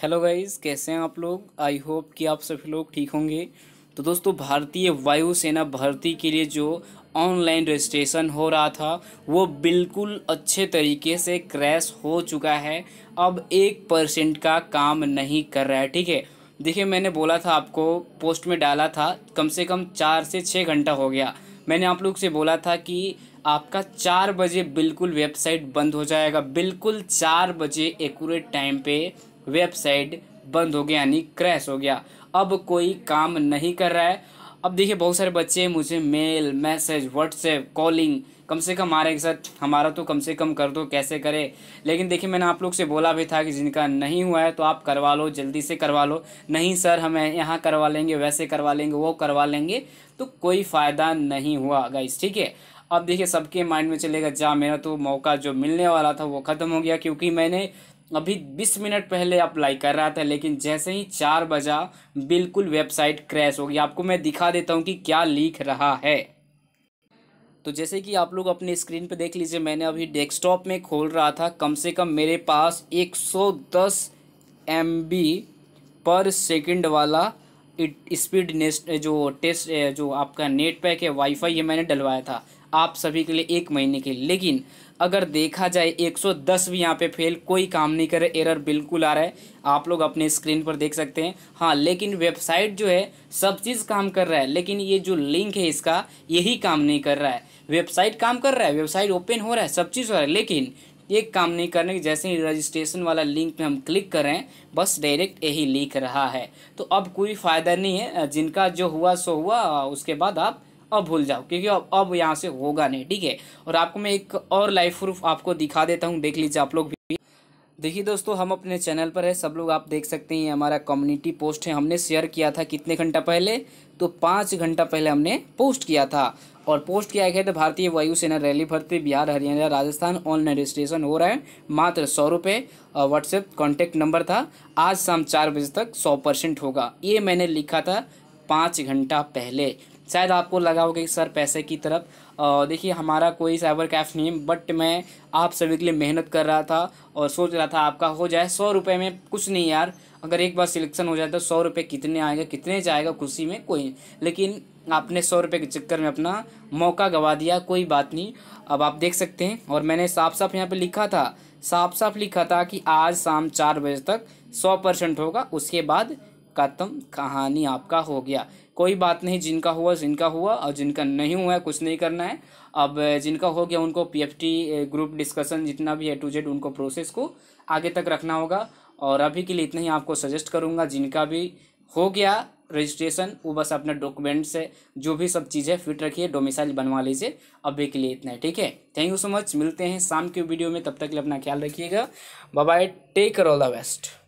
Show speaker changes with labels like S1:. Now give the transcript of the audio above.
S1: hello guys कैसे हैं आप लोग आई होप कि आप सभी लोग ठीक होंगे तो दोस्तों भारतीय वायुसेना भर्ती के लिए जो ऑनलाइन रजिस्ट्रेशन हो रहा था वो बिल्कुल अच्छे तरीके से क्रैश हो चुका है अब एक परसेंट का काम नहीं कर रहा है ठीक है देखिए मैंने बोला था आपको पोस्ट में डाला था कम से कम चार से छः घंटा हो गया मैंने आप लोग से बोला था कि आपका चार बजे बिल्कुल वेबसाइट बंद हो जाएगा बिल्कुल चार बजे एकूरेट टाइम पे वेबसाइट बंद हो गया यानी क्रैश हो गया अब कोई काम नहीं कर रहा है अब देखिए बहुत सारे बच्चे मुझे मेल मैसेज व्हाट्सएप कॉलिंग कम से कम हमारे साथ हमारा तो कम से कम कर दो कैसे करे लेकिन देखिए मैंने आप लोग से बोला भी था कि जिनका नहीं हुआ है तो आप करवा लो जल्दी से करवा लो नहीं सर हमें यहाँ करवा लेंगे वैसे करवा लेंगे वो करवा लेंगे तो कोई फ़ायदा नहीं हुआ गाइस ठीक है अब देखिए सबके माइंड में चलेगा जा मेरा तो मौका जो मिलने वाला था वो ख़त्म हो गया क्योंकि मैंने अभी 20 मिनट पहले अप्लाई कर रहा था लेकिन जैसे ही चार बजा बिल्कुल वेबसाइट क्रैश होगी आपको मैं दिखा देता हूँ कि क्या लिख रहा है तो जैसे कि आप लोग अपने स्क्रीन पर देख लीजिए मैंने अभी डेस्कटॉप में खोल रहा था कम से कम मेरे पास 110 सौ पर सेकंड वाला स्पीड नेस्ट जो टेस्ट जो आपका नेट पैक है वाईफाई ये मैंने डलवाया था आप सभी के लिए एक महीने के लेकिन अगर देखा जाए 110 भी यहाँ पे फेल कोई काम नहीं करे एरर बिल्कुल आ रहा है आप लोग अपने स्क्रीन पर देख सकते हैं हाँ लेकिन वेबसाइट जो है सब चीज़ काम कर रहा है लेकिन ये जो लिंक है इसका यही काम नहीं कर रहा है वेबसाइट काम कर रहा है वेबसाइट ओपन हो रहा है सब चीज़ हो रहा है लेकिन एक काम नहीं करने जैसे ही रजिस्ट्रेशन वाला लिंक पे हम क्लिक करें बस डायरेक्ट यही लिख रहा है तो अब कोई फ़ायदा नहीं है जिनका जो हुआ सो हुआ उसके बाद आप अब भूल जाओ क्योंकि अब अब यहाँ से होगा नहीं ठीक है और आपको मैं एक और लाइव प्रूफ आपको दिखा देता हूँ देख लीजिए आप लोग भी देखिए दोस्तों हम अपने चैनल पर है सब लोग आप देख सकते हैं हमारा कम्युनिटी पोस्ट है हमने शेयर किया था कितने घंटा पहले तो पाँच घंटा पहले हमने पोस्ट किया था और पोस्ट किया गया तो भारतीय वायुसेना रैली भर्ती बिहार हरियाणा राजस्थान ऑनलाइन रजिस्ट्रेशन हो रहा है मात्र सौ रुपये व्हाट्सएप कॉन्टैक्ट नंबर था आज शाम चार बजे तक सौ परसेंट होगा ये मैंने लिखा था पाँच घंटा पहले शायद आपको लगा होगा कि सर पैसे की तरफ देखिए हमारा कोई साइबर कैफ नहीं है बट मैं आप सभी के लिए मेहनत कर रहा था और सोच रहा था आपका हो जाए सौ रुपये में कुछ नहीं यार अगर एक बार सिलेक्शन हो जाए तो सौ रुपये कितने आएगा कितने जाएगा खुशी में कोई लेकिन आपने सौ रुपये के चक्कर में अपना मौका गवा दिया कोई बात नहीं अब आप देख सकते हैं और मैंने साफ साफ यहाँ पर लिखा था साफ साफ लिखा था कि आज शाम चार बजे तक सौ परसेंट होगा उसके बाद खत्म कहानी आपका हो गया कोई बात नहीं जिनका हुआ जिनका हुआ और जिनका नहीं हुआ है कुछ नहीं करना है अब जिनका हो गया उनको पीएफटी ग्रुप डिस्कशन जितना भी है टू जेड उनको प्रोसेस को आगे तक रखना होगा और अभी के लिए इतना ही आपको सजेस्ट करूँगा जिनका भी हो गया रजिस्ट्रेशन वो बस अपना डॉक्यूमेंट्स है जो भी सब चीज़ है फिट रखिए डोमिसाइल बनवा लीजिए अभी के लिए इतना है ठीक है थैंक यू सो मच मिलते हैं शाम के वीडियो में तब तक के लिए अपना ख्याल रखिएगा bye take care all the best